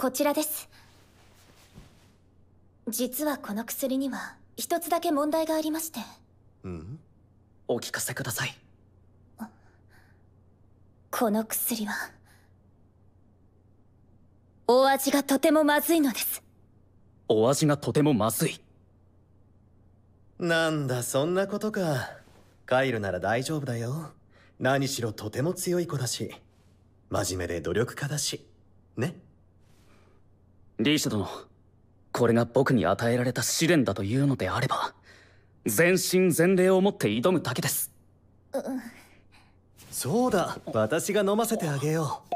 こちらです実はこの薬には一つだけ問題がありましてうんお聞かせくださいこの薬はお味がとてもまずいのですお味がとてもまずいなんだそんなことかカイルなら大丈夫だよ何しろとても強い子だし真面目で努力家だしねっリーシャ殿これが僕に与えられた試練だというのであれば全身全霊をもって挑むだけです、うん、そうだ私が飲ませてあげよう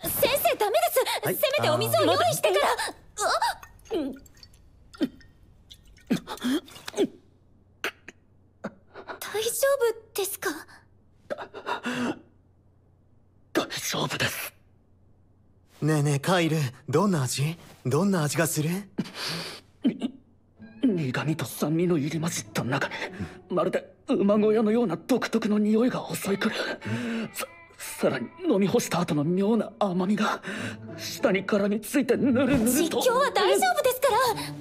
あ先生ダメです、はい、せめてお水を用意してから、ま大丈夫ですか大丈夫ですねえねえカイルどんな味どんな味がする 苦味と酸味の入り混じった中にまるで馬小屋のような独特の匂いが襲いくるささらに飲み干した後の妙な甘みが舌に絡みついてぬるぬると実況は大丈夫ですか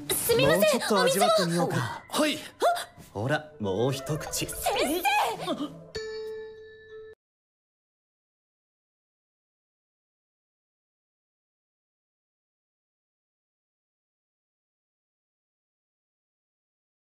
らすみませんおうちかはいほらもう一口先生